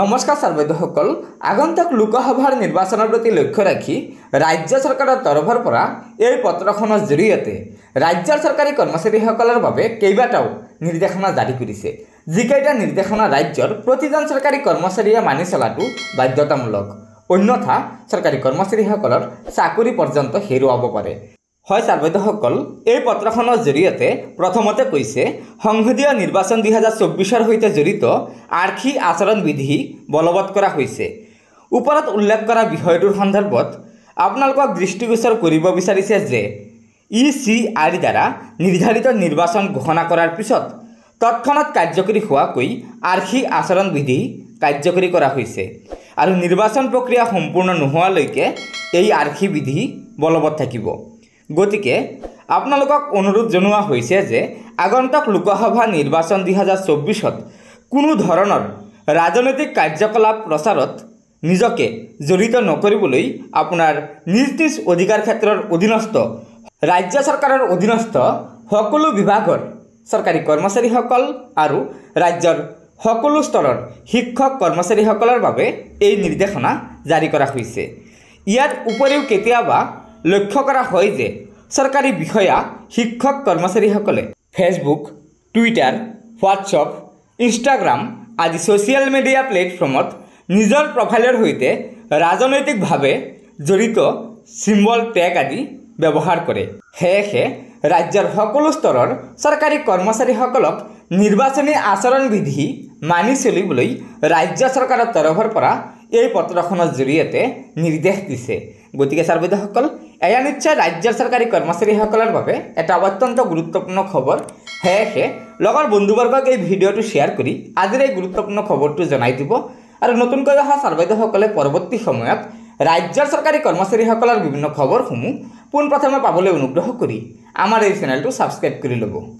নমস্কাৰ সাৰ্বৈদক আগন্তুক লোকসভাৰ নিৰ্বাচনৰ প্ৰতি লক্ষ্য ৰাখি ৰাজ্য চৰকাৰৰ তৰফৰ পৰা এই পত্ৰখনৰ জৰিয়তে ৰাজ্যৰ চৰকাৰী কৰ্মচাৰীসকলৰ বাবে কেইবাটাও নিৰ্দেশনা জাৰি কৰিছে যিকেইটা নিৰ্দেশনা ৰাজ্যৰ প্ৰতিজন চৰকাৰী কৰ্মচাৰীয়ে মানি চলাটো বাধ্যতামূলক অন্যথা চৰকাৰী কৰ্মচাৰীসকলৰ চাকৰি পৰ্যন্ত হেৰুৱাব পাৰে হয় ছাৰ বাইদেউসকল এই পত্ৰখনৰ জৰিয়তে প্ৰথমতে কৈছে সংসদীয় নিৰ্বাচন দুহেজাৰ চৌব্বিছৰ সৈতে জড়িত আৰ্শী আচৰণ বিধি বলবৎ কৰা হৈছে ওপৰত উল্লেখ কৰা বিষয়টোৰ সন্দৰ্ভত আপোনালোকক দৃষ্টিগোচৰ কৰিব বিচাৰিছে যে ই চি আইৰ দ্বাৰা নিৰ্ধাৰিত নিৰ্বাচন ঘোষণা কৰাৰ পিছত তৎক্ষণাত কাৰ্যকৰী হোৱাকৈ আৰ্শী আচৰণ বিধি কাৰ্যকৰী কৰা হৈছে আৰু নিৰ্বাচন প্ৰক্ৰিয়া সম্পূৰ্ণ নোহোৱালৈকে এই আৰ্শী বিধি বলবৎ থাকিব গতিকে আপোনালোকক অনুৰোধ জনোৱা হৈছে যে আগন্তুক লোকসভা নিৰ্বাচন দুহেজাৰ চৌবিছত কোনো ধৰণৰ ৰাজনৈতিক কাৰ্যকলাপ প্ৰচাৰত নিজকে জড়িত নকৰিবলৈ আপোনাৰ নিজ নিজ অধিকাৰ ক্ষেত্ৰৰ অধীনস্থ ৰাজ্য চৰকাৰৰ অধীনস্থ সকলো বিভাগৰ চৰকাৰী কৰ্মচাৰীসকল আৰু ৰাজ্যৰ সকলো স্তৰৰ শিক্ষক কৰ্মচাৰীসকলৰ বাবে এই নিৰ্দেশনা জাৰি কৰা হৈছে ইয়াৰ উপৰিও কেতিয়াবা লক্ষ্য কৰা হয় যে চৰকাৰী বিষয়া শিক্ষক কৰ্মচাৰীসকলে ফেচবুক টুইটাৰ হোৱাটছআপ ইনষ্টাগ্ৰাম আদি ছ'চিয়েল মিডিয়া প্লেটফৰ্মত নিজৰ প্ৰফাইলৰ সৈতে ৰাজনৈতিকভাৱে জড়িত চিম্বল টেগ আদি ব্যৱহাৰ কৰে সেয়েহে ৰাজ্যৰ সকলো স্তৰৰ চৰকাৰী কৰ্মচাৰীসকলক নিৰ্বাচনী আচৰণ বিধি মানি চলিবলৈ ৰাজ্য চৰকাৰৰ তৰফৰ পৰা এই পত্ৰখনৰ জৰিয়তে নিৰ্দেশ দিছে গতিকে চাৰ বাইদেউসকল এয়া নিশ্চয় ৰাজ্য চৰকাৰী কৰ্মচাৰীসকলৰ বাবে এটা অত্যন্ত গুৰুত্বপূৰ্ণ খবৰ সেয়েহে লগৰ বন্ধুবৰ্গক এই ভিডিঅ'টো শ্বেয়াৰ কৰি আজিৰ এই গুৰুত্বপূৰ্ণ খবৰটো জনাই দিব আৰু নতুনকৈ অহা চাৰ্বাইদেউসকলে পৰৱৰ্তী সময়ত ৰাজ্যৰ চৰকাৰী কৰ্মচাৰীসকলৰ বিভিন্ন খবৰসমূহ পোনপ্ৰথমে পাবলৈ অনুগ্ৰহ কৰি আমাৰ এই চেনেলটো ছাবস্ক্ৰাইব কৰি ল'ব